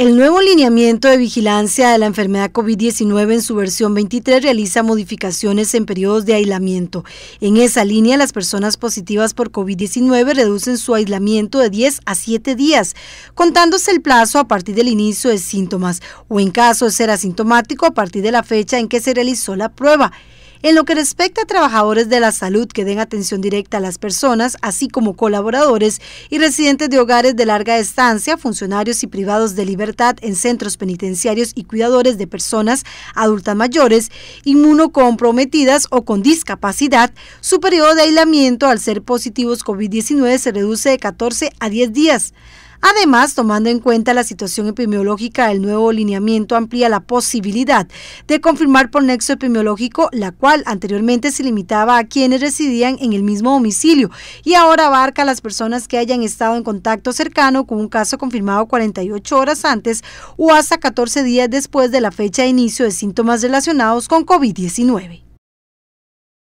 El nuevo lineamiento de vigilancia de la enfermedad COVID-19 en su versión 23 realiza modificaciones en periodos de aislamiento. En esa línea, las personas positivas por COVID-19 reducen su aislamiento de 10 a 7 días, contándose el plazo a partir del inicio de síntomas o en caso de ser asintomático a partir de la fecha en que se realizó la prueba. En lo que respecta a trabajadores de la salud que den atención directa a las personas, así como colaboradores y residentes de hogares de larga estancia, funcionarios y privados de libertad en centros penitenciarios y cuidadores de personas adultas mayores, inmunocomprometidas o con discapacidad, su periodo de aislamiento al ser positivos COVID-19 se reduce de 14 a 10 días. Además, tomando en cuenta la situación epidemiológica, el nuevo lineamiento amplía la posibilidad de confirmar por nexo epidemiológico, la cual anteriormente se limitaba a quienes residían en el mismo domicilio y ahora abarca a las personas que hayan estado en contacto cercano con un caso confirmado 48 horas antes o hasta 14 días después de la fecha de inicio de síntomas relacionados con COVID-19.